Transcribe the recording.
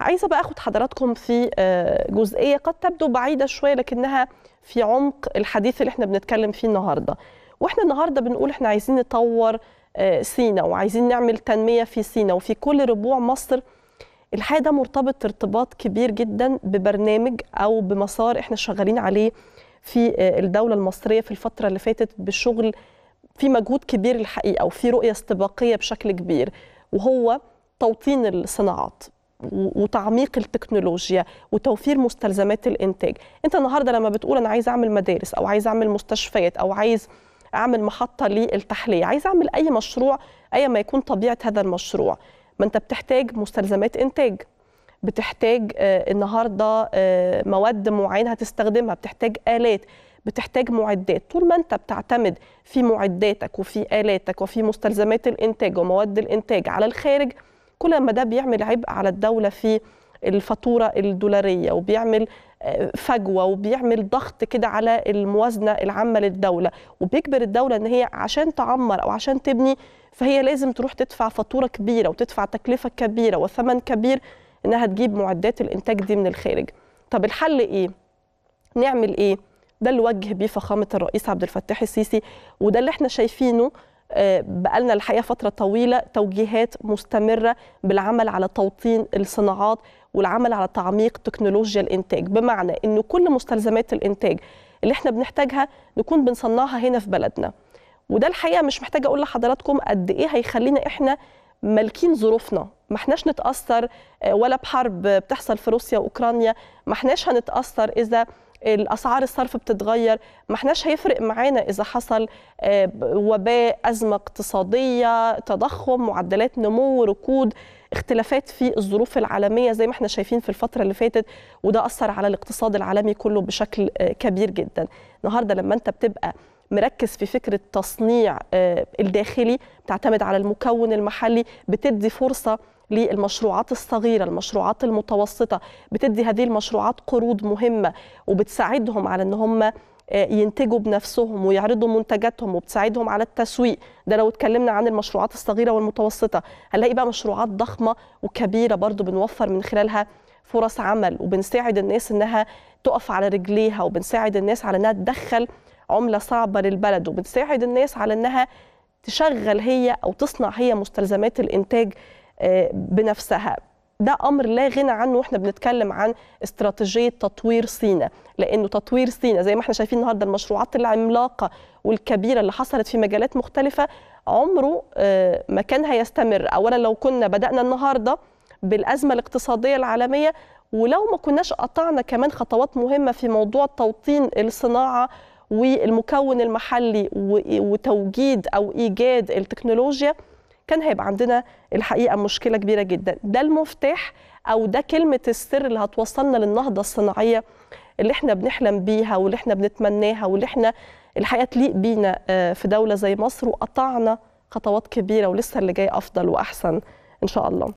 عايزه بقى اخد حضراتكم في آه، جزئيه قد تبدو بعيده شويه لكنها في عمق الحديث اللي احنا بنتكلم فيه النهارده واحنا النهارده بنقول احنا عايزين نطور آه، سينا وعايزين نعمل تنميه في سينا وفي كل ربوع مصر الحقيقه ده مرتبط ارتباط كبير جدا ببرنامج او بمسار احنا شغالين عليه في آه، الدوله المصريه في الفتره اللي فاتت بالشغل في مجهود كبير الحقيقه وفي رؤيه استباقيه بشكل كبير وهو توطين الصناعات وتعميق التكنولوجيا وتوفير مستلزمات الانتاج انت النهارده لما بتقول انا عايز اعمل مدارس او عايز اعمل مستشفيات او عايز اعمل محطه للتحليه عايز اعمل اي مشروع اي ما يكون طبيعه هذا المشروع ما انت بتحتاج مستلزمات انتاج بتحتاج آه، النهارده آه، مواد معينه هتستخدمها بتحتاج الات بتحتاج معدات طول ما انت بتعتمد في معداتك وفي الاتك وفي مستلزمات الانتاج ومواد الانتاج على الخارج كل ما ده بيعمل عبء على الدولة في الفاتورة الدولارية وبيعمل آه، فجوة وبيعمل ضغط كده على الموازنة العامة للدولة وبيجبر الدولة أن هي عشان تعمر أو عشان تبني فهي لازم تروح تدفع فاتورة كبيرة وتدفع تكلفة كبيرة وثمن كبير أنها تجيب معدات الإنتاج دي من الخارج طب الحل إيه؟ نعمل إيه؟ ده اللي وجه بيه فخامة الرئيس عبد الفتاح السيسي وده اللي احنا شايفينه بقالنا الحقيقه فتره طويله توجيهات مستمره بالعمل على توطين الصناعات والعمل على تعميق تكنولوجيا الانتاج بمعنى ان كل مستلزمات الانتاج اللي احنا بنحتاجها نكون بنصنعها هنا في بلدنا وده الحقيقه مش محتاجه اقول لحضراتكم قد ايه هيخلينا احنا مالكين ظروفنا ما احناش نتاثر آه، ولا بحرب بتحصل في روسيا واوكرانيا ما احناش هنتاثر اذا الاسعار الصرف بتتغير ما احناش هيفرق معانا اذا حصل آه، وباء ازمه اقتصاديه تضخم معدلات نمو ركود اختلافات في الظروف العالميه زي ما احنا شايفين في الفتره اللي فاتت وده اثر على الاقتصاد العالمي كله بشكل آه، كبير جدا النهارده لما انت بتبقى مركز في فكره تصنيع آه، الداخلي بتعتمد على المكون المحلي بتدي فرصه للمشروعات الصغيرة المشروعات المتوسطة بتدي هذه المشروعات قروض مهمة وبتساعدهم على أن هم آه، ينتجوا بنفسهم ويعرضوا منتجاتهم وبتساعدهم على التسويق ده لو اتكلمنا عن المشروعات الصغيرة والمتوسطة هنلاقي بقى مشروعات ضخمة وكبيرة برضو بنوفر من خلالها فرص عمل وبنساعد الناس انها تقف على رجليها وبنساعد الناس على انها تدخل عملة صعبة للبلد وبنساعد الناس على انها تشغل هي او تصنع هي مستلزمات الانتاج آه، بنفسها ده امر لا غنى عنه واحنا بنتكلم عن استراتيجيه تطوير سينا لانه تطوير سينا زي ما احنا شايفين النهارده المشروعات العملاقه والكبيره اللي حصلت في مجالات مختلفه عمره آه، ما كان هيستمر اولا لو كنا بدانا النهارده بالازمه الاقتصاديه العالميه ولو ما كناش قطعنا كمان خطوات مهمه في موضوع توطين الصناعه والمكون المحلي وتوجيد او ايجاد التكنولوجيا كان هيبقى عندنا الحقيقه مشكله كبيره جدا ده المفتاح او ده كلمه السر اللي هتوصلنا للنهضه الصناعيه اللي احنا بنحلم بيها واللي احنا بنتمناها واللي احنا الحقيقه تليق بينا آه، في دوله زي مصر وقطعنا خطوات كبيره ولسه اللي جاي افضل واحسن ان شاء الله